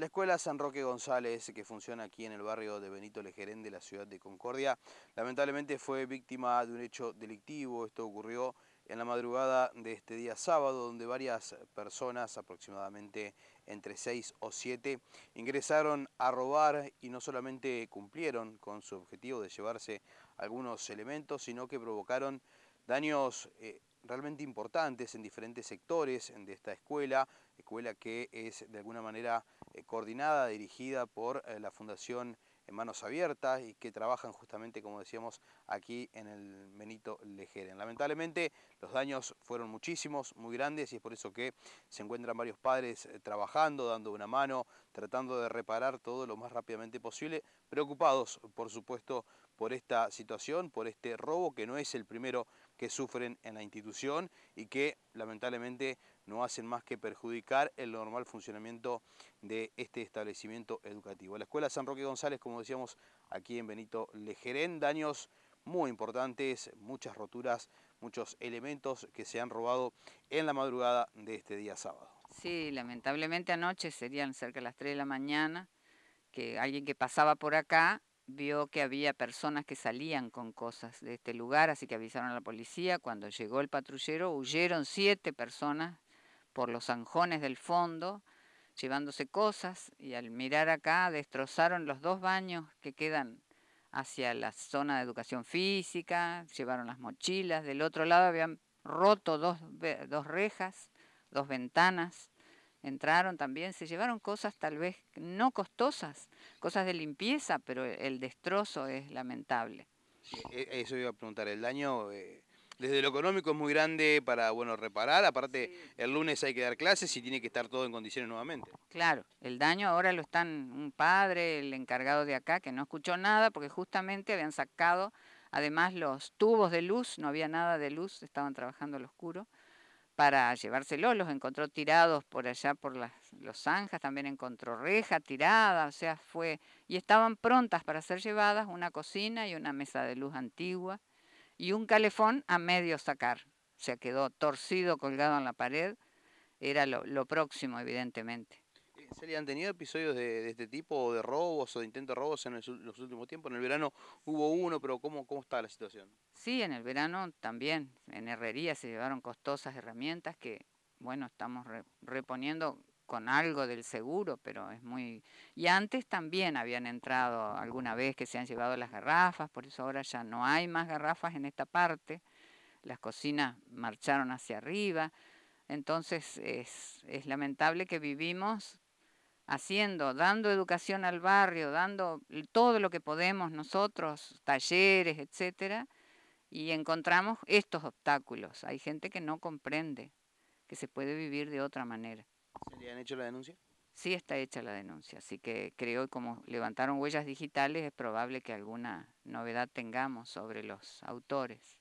La escuela San Roque González, que funciona aquí en el barrio de Benito Lejerén de la ciudad de Concordia, lamentablemente fue víctima de un hecho delictivo. Esto ocurrió en la madrugada de este día sábado, donde varias personas, aproximadamente entre seis o siete, ingresaron a robar y no solamente cumplieron con su objetivo de llevarse algunos elementos, sino que provocaron daños eh, realmente importantes en diferentes sectores de esta escuela, escuela que es de alguna manera este, coordinada, dirigida por eh, la Fundación Manos Abiertas y que trabajan justamente, como decíamos, aquí en el Benito Lejeren. Lamentablemente los daños fueron muchísimos, muy grandes y es por eso que se encuentran varios padres eh, trabajando, dando una mano, tratando de reparar todo lo más rápidamente posible, preocupados, por supuesto, por esta situación, por este robo que no es el primero que sufren en la institución y que lamentablemente no hacen más que perjudicar el normal funcionamiento de este establecimiento educativo. La Escuela San Roque González, como decíamos aquí en Benito Lejerén, daños muy importantes, muchas roturas, muchos elementos que se han robado en la madrugada de este día sábado. Sí, lamentablemente anoche serían cerca de las 3 de la mañana, que alguien que pasaba por acá vio que había personas que salían con cosas de este lugar, así que avisaron a la policía. Cuando llegó el patrullero, huyeron siete personas por los anjones del fondo, llevándose cosas, y al mirar acá destrozaron los dos baños que quedan hacia la zona de educación física, llevaron las mochilas, del otro lado habían roto dos, dos rejas, dos ventanas, entraron también, se llevaron cosas tal vez no costosas, cosas de limpieza, pero el destrozo es lamentable. E, e, eso iba a preguntar, el daño eh, desde lo económico es muy grande para bueno reparar, aparte el lunes hay que dar clases y tiene que estar todo en condiciones nuevamente. Claro, el daño ahora lo están un padre, el encargado de acá, que no escuchó nada porque justamente habían sacado además los tubos de luz, no había nada de luz, estaban trabajando al oscuro para llevárselo, los encontró tirados por allá por las, los zanjas, también encontró reja tirada, o sea, fue, y estaban prontas para ser llevadas una cocina y una mesa de luz antigua y un calefón a medio sacar, o sea, quedó torcido, colgado en la pared, era lo próximo, evidentemente. Celia, ¿han tenido episodios de, este tipo, de robos o de intentos de robos en los últimos tiempos? En el verano hubo uno, pero ¿cómo, ¿cómo está la situación? Sí, en el verano también. En herrería se llevaron costosas herramientas que, bueno, estamos reponiendo con algo del seguro, pero es muy... Y antes también habían entrado alguna vez que se han llevado las garrafas, por eso ahora ya no hay más garrafas en esta parte. Las cocinas marcharon hacia arriba. Entonces es, es lamentable que vivimos haciendo, dando educación al barrio, dando todo lo que podemos nosotros, talleres, etcétera, y encontramos estos obstáculos. Hay gente que no comprende que se puede vivir de otra manera. ¿Se le hecho la denuncia? Sí está hecha la denuncia, así que creo que como levantaron huellas digitales es probable que alguna novedad tengamos sobre los autores.